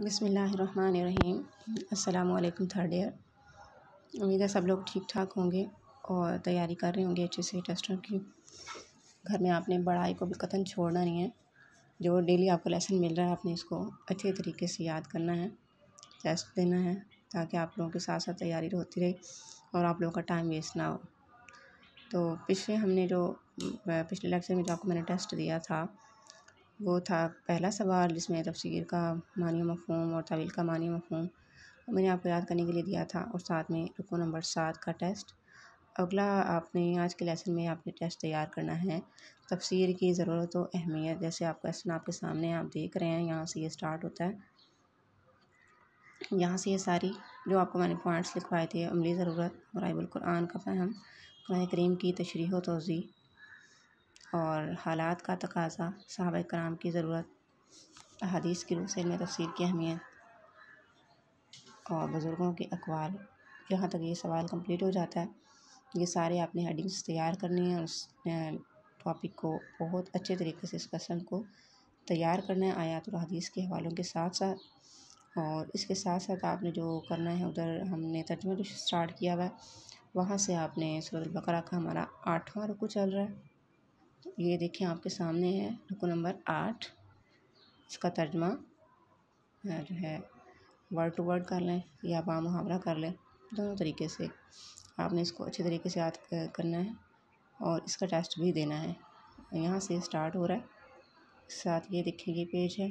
बसमीम् अल्लाम third year उम्मीद है सब लोग ठीक ठाक होंगे और तैयारी कर रहे होंगे अच्छे से टेस्टों की घर में आपने बड़ाई को भी कथन छोड़ना नहीं है जो डेली आपको लेसन मिल रहा है आपने इसको अच्छे तरीके से याद करना है टेस्ट देना है ताकि आप लोगों के साथ साथ तैयारी होती रहे और आप लोगों का टाइम वेस्ट ना हो तो पिछले हमने जो पिछले लेक्चर में जो आपको मैंने टेस्ट दिया था वो था पहला सवाल जिसमें तफसीर का मानी मफहम और तवील का मानी मफहम मैंने आपको याद करने के लिए दिया था और साथ में रुको नंबर सात का टेस्ट अगला आपने आज के लेसन में आपने टेस्ट तैयार करना है तफसीर की ज़रूरत और अहमियत जैसे आपका क्वेश्चन आपके सामने आप देख रहे हैं यहाँ से ये स्टार्ट होता है यहाँ से ये सारी जो आपको मैंने पॉइंट्स लिखवाए थे अमली ज़रूरत और कुरान का फहम कुरान करीम की तशरी तोज़ी और हालात का तकाज़ा साहब कराम की ज़रूरत के की से में तफसर की अहमियत और बुज़ुर्गों के अकवाल यहाँ तक ये सवाल कंप्लीट हो जाता है ये सारे आपने हेडिंग्स तैयार करनी है उस टॉपिक को बहुत अच्छे तरीके से इस कसन को तैयार करना है आयात और हदीस के हवालों के साथ साथ और इसके साथ साथ आपने जो करना है उधर हमने तर्जमा स्टार्ट किया हुआ है वहाँ से आपने सूरत बकरा का हमारा आठवां रुकू चल रहा है ये देखिए आपके सामने है रुको नंबर आठ इसका तर्जमा जो है वर्ड टू वर्ड कर लें या बा मुहावरा कर लें दोनों तरीके से आपने इसको अच्छे तरीके से याद करना है और इसका टेस्ट भी देना है यहाँ से स्टार्ट हो रहा है साथ ये देखिए ये पेज है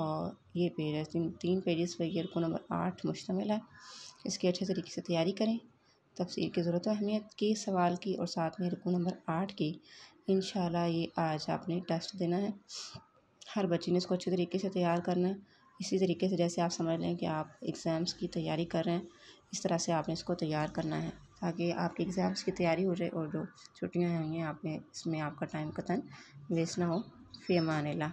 और ये पेज है तीन तीन पेजेस पर ये रुको नंबर आठ मुश्तमिल है इसकी अच्छे तरीके से तैयारी करें तफसीर की ज़रूरत अहमियत के सवाल की और साथ में रुकू नंबर आठ की इन ये आज आपने टेस्ट देना है हर बच्चे ने इसको अच्छे तरीके से तैयार करना है इसी तरीके से जैसे आप समझ लें कि आप एग्ज़ाम्स की तैयारी कर रहे हैं इस तरह से आपने इसको तैयार करना है ताकि आपके एग्ज़ाम्स की तैयारी हो जाए और जो छुट्टियाँ होंगी आपने इसमें आपका टाइम कतन वेस्ट ना हो फी ला